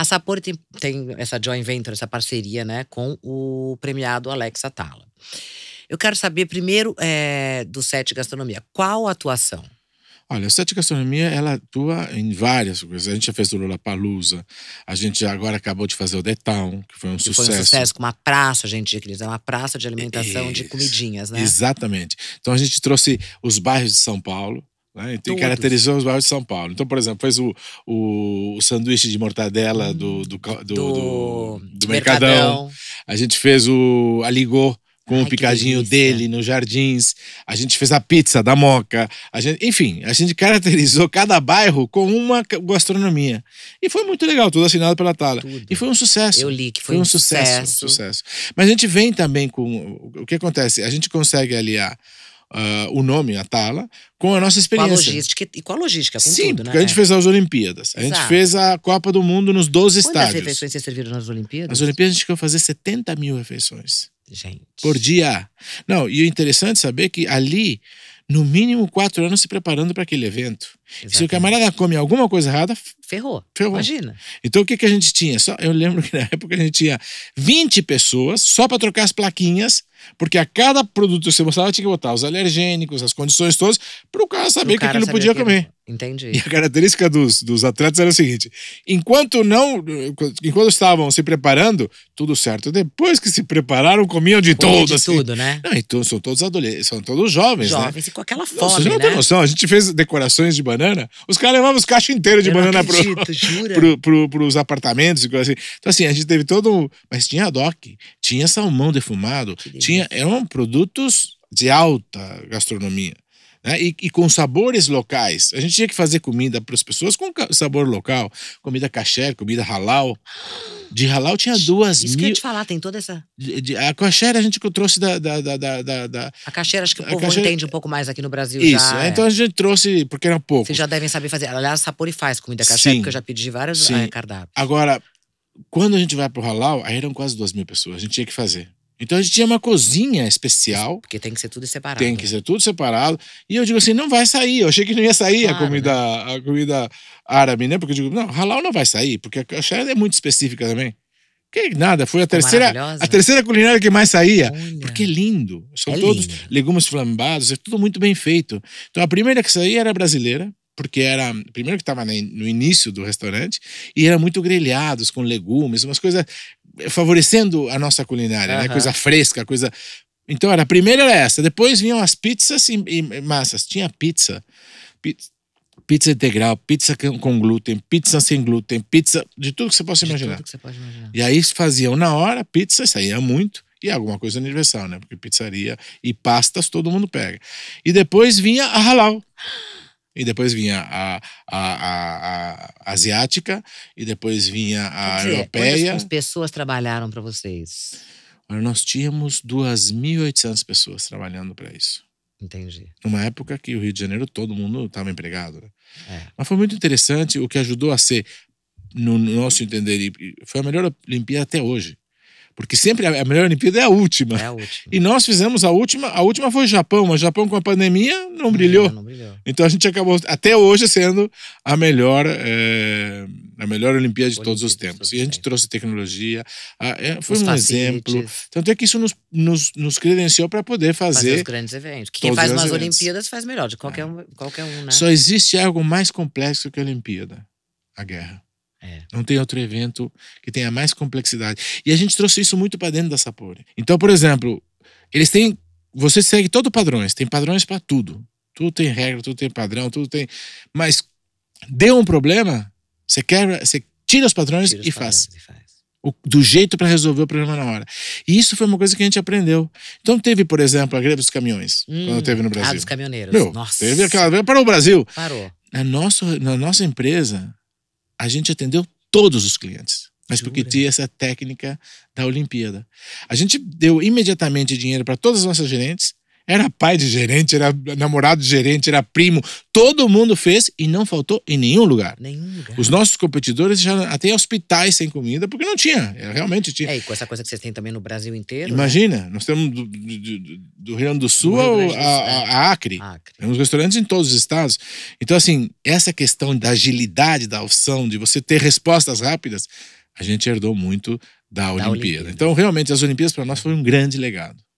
A Sapori tem, tem essa joint venture, essa parceria, né, com o premiado Alex Atala. Eu quero saber primeiro é, do Sete Gastronomia, qual a atuação? Olha, o Sete Gastronomia, ela atua em várias coisas. A gente já fez o Lula Palusa, a gente agora acabou de fazer o The que foi um que sucesso. Foi um sucesso, com uma praça, a gente diz, é uma praça de alimentação Isso. de comidinhas, né? Exatamente. Então a gente trouxe os bairros de São Paulo, né? e caracterizou os bairros de São Paulo. Então, por exemplo, fez o, o, o sanduíche de mortadela do, hum, do, do, do, do Mercadão. Mercadão. A gente fez o aligô com Ai, o picadinho dele nos jardins. A gente fez a pizza da Moca. A gente, enfim, a gente caracterizou cada bairro com uma gastronomia. E foi muito legal, tudo assinado pela Tala. Tudo. E foi um sucesso. Eu li que foi, foi um, um sucesso, sucesso. sucesso. Mas a gente vem também com. O que acontece? A gente consegue aliar uh, o nome, a Tala, com a nossa experiência. Com a logística, e com a logística, com Sim, tudo, né? Porque a gente fez as Olimpíadas, a gente fez a Copa do Mundo nos 12 Quantas estádios. Quantas refeições vocês serviram nas Olimpíadas? As Olimpíadas a gente quer fazer 70 mil refeições. Gente. Por dia. Não, e o interessante é saber que ali, no mínimo quatro anos se preparando para aquele evento. Exatamente. Se o camarada come alguma coisa errada, ferrou. ferrou. Imagina. Então o que, que a gente tinha? Só, eu lembro que na época a gente tinha 20 pessoas só para trocar as plaquinhas, porque a cada produto que você mostrava tinha que botar os alergênicos, as condições todas, para o cara saber o que aquilo podia comer. Entendi. E a característica dos, dos atletas era o seguinte: enquanto não, enquanto estavam se preparando, tudo certo. Depois que se prepararam, comiam de Comiam tudo. De assim. tudo, né? Não, então são todos adolescentes, são todos jovens, né? jovens né? e com aquela fome, Nossa, você não né? tem noção. A gente fez decorações de banana. Os caras levavam os cachos inteiros de banana para pro, pro, pro, os apartamentos e coisa assim. Então assim, a gente teve todo, mas tinha doc, tinha salmão defumado, tinha eram produtos de alta gastronomia né? e, e, com sabores locais. A gente tinha que fazer comida para as pessoas com sabor local, comida caché, comida halal. De halal tinha duas Isso mil. Isso que eu te falar, tem toda essa. De, de, a caché a gente trouxe da. da, da, da, da a caché acho que o povo entende um pouco mais aqui no Brasil. Isso, já, então é. então a gente trouxe, porque era pouco. Vocês já devem saber fazer. Aliás, Sapor e faz comida caché, porque eu já pedi várias ah, é, cardápios. Agora, quando a gente vai pro halal, aí eram quase duas mil pessoas, a gente tinha que fazer. Então a gente tinha uma cozinha especial. Porque tem que ser tudo separado. Tem que ser tudo separado. E eu digo assim, não vai sair. Eu achei que não ia sair claro, a, comida, né? a comida árabe, né? Porque eu digo, não, halal não vai sair, porque a xerada é muito específica também. Que nada, foi a terceira, a terceira culinária que mais saía. Olha. Porque é lindo. São é todos lindo. legumes flambados, é tudo muito bem feito. Então a primeira que saía era brasileira, porque era primeiro que estava no início do restaurante e era muito grelhados com legumes, umas coisas favorecendo a nossa culinária, uhum. né? Coisa fresca, coisa. Então era a primeira era essa, depois vinham as pizzas e, e massas. Tinha pizza, pizza, pizza integral, pizza com glúten, pizza sem glúten, pizza de tudo que você possa imaginar. pode imaginar. E aí faziam na hora pizza, saía é muito e é alguma coisa universal, né? Porque pizzaria e pastas todo mundo pega. E depois vinha a halal e depois vinha a, a, a, a, asiática, e depois vinha a dizer, europeia. Quantas pessoas trabalharam para vocês? Olha, nós tínhamos 2.800 pessoas trabalhando para isso. Entendi. Numa época que o Rio de Janeiro todo mundo estava empregado. Né? É. Mas foi muito interessante, o que ajudou a ser, no nosso entender, foi a melhor Olimpíada até hoje. Porque sempre a melhor Olimpíada é a última. É a última. E nós fizemos a última, a última foi o Japão, mas o Japão com a pandemia não, brilhou. Não brilhou. Então a gente acabou até hoje sendo a melhor, é, a melhor Olimpíada de Olimpíada todos os tempos. E a gente trouxe tecnologia, a, é, foi os um exemplo. Tanto é que isso nos, nos, nos credenciou para poder fazer, fazer os grandes eventos. Quem faz umas eventos. Olimpíadas faz melhor, de qualquer, é. um, qualquer um, né? Só existe algo mais complexo que a Olimpíada: a guerra. Não tem outro evento que tenha mais complexidade. E a gente trouxe isso muito para dentro da Sapori. Então, por exemplo, eles têm. Você segue todo padrões, tem padrões para tudo. Tudo tem regra, tudo tem padrão, tudo tem. Mas deu um problema, você quebra, você tira os padrões, tira os e, padrões faz. e faz. O, do jeito para resolver o problema na hora. E isso foi uma coisa que a gente aprendeu. Então teve, por exemplo, a greve dos caminhões, hum, quando teve no Brasil. Ah, dos caminhoneiros. Meu, Nossa. Teve aquela greve, parou o Brasil. Parou. Na nossa, na nossa empresa, a gente atendeu todos os clientes. Mas porque tinha essa técnica da Olimpíada. A gente deu imediatamente dinheiro para todas as nossas gerentes era pai de gerente, era namorado de gerente, era primo. Todo mundo fez e não faltou em nenhum lugar. Nenhum lugar. Os nossos competidores já até hospitais sem comida, porque não tinha. É, realmente tinha. É, e com essa coisa que vocês têm também no Brasil inteiro. Imagina, né? nós temos do, do, do, Rio Grande do Sul é. a, a, Acre. Acre. Temos restaurantes em todos os estados. Então, assim, essa questão da agilidade da opção, de você ter respostas rápidas, a gente herdou muito da, da Olimpíada. Olimpíada. Então, realmente, as Olimpíadas para nós foi um grande legado.